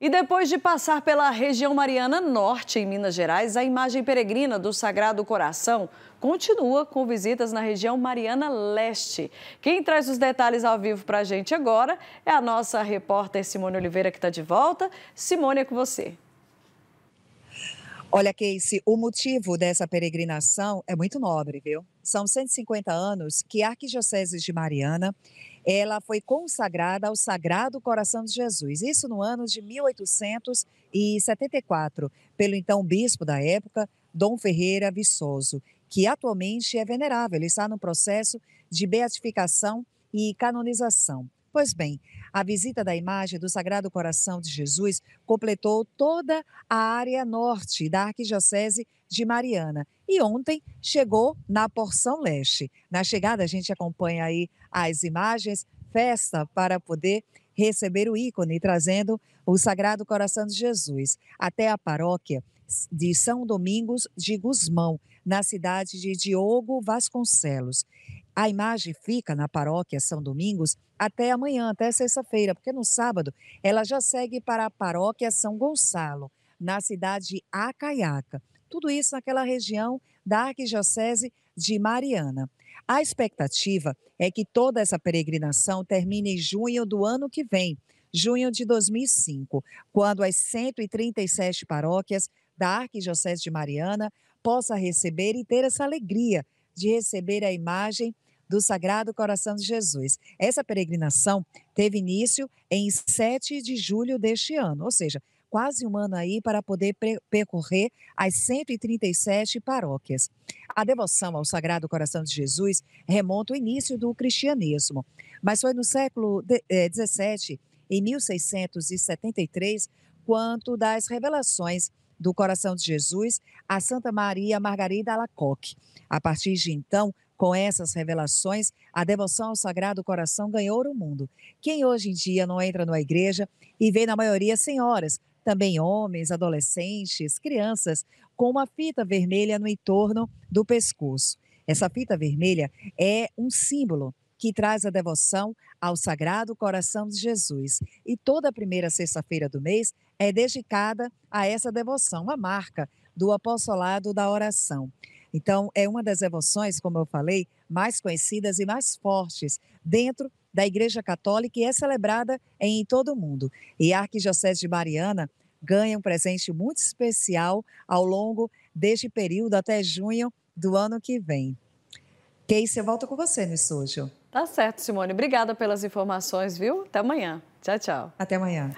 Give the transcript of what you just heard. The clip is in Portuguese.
E depois de passar pela região Mariana Norte, em Minas Gerais, a imagem peregrina do Sagrado Coração continua com visitas na região Mariana Leste. Quem traz os detalhes ao vivo para a gente agora é a nossa repórter Simone Oliveira, que está de volta. Simone, é com você. Olha, Casey, o motivo dessa peregrinação é muito nobre, viu? São 150 anos que a Arquidiocese de Mariana ela foi consagrada ao Sagrado Coração de Jesus. Isso no ano de 1874, pelo então bispo da época, Dom Ferreira Viçoso, que atualmente é venerável. Ele está no processo de beatificação e canonização. Pois bem, a visita da imagem do Sagrado Coração de Jesus completou toda a área norte da Arquidiocese de Mariana e ontem chegou na porção leste. Na chegada, a gente acompanha aí as imagens, festa para poder receber o ícone, trazendo o Sagrado Coração de Jesus até a paróquia de São Domingos de Guzmão, na cidade de Diogo Vasconcelos. A imagem fica na paróquia São Domingos até amanhã, até sexta-feira, porque no sábado ela já segue para a paróquia São Gonçalo, na cidade de Acaiaca. Tudo isso naquela região da Arquidiocese de Mariana. A expectativa é que toda essa peregrinação termine em junho do ano que vem, junho de 2005, quando as 137 paróquias da Arquidiocese de Mariana possa receber e ter essa alegria de receber a imagem do Sagrado Coração de Jesus. Essa peregrinação teve início em 7 de julho deste ano, ou seja, quase um ano aí para poder percorrer as 137 paróquias. A devoção ao Sagrado Coração de Jesus remonta ao início do cristianismo, mas foi no século XVII, eh, em 1673, quanto das revelações do Coração de Jesus a Santa Maria Margarida Alacoque. A partir de então, com essas revelações, a devoção ao Sagrado Coração ganhou o mundo. Quem hoje em dia não entra numa igreja e vê na maioria senhoras, também homens, adolescentes, crianças, com uma fita vermelha no entorno do pescoço. Essa fita vermelha é um símbolo que traz a devoção ao Sagrado Coração de Jesus. E toda primeira sexta-feira do mês é dedicada a essa devoção, a marca do apostolado da oração. Então, é uma das emoções, como eu falei, mais conhecidas e mais fortes dentro da Igreja Católica e é celebrada em todo o mundo. E a Arquidiocese de Mariana ganha um presente muito especial ao longo deste período até junho do ano que vem. Keisha, eu volto com você no estúdio. Tá certo, Simone. Obrigada pelas informações, viu? Até amanhã. Tchau, tchau. Até amanhã.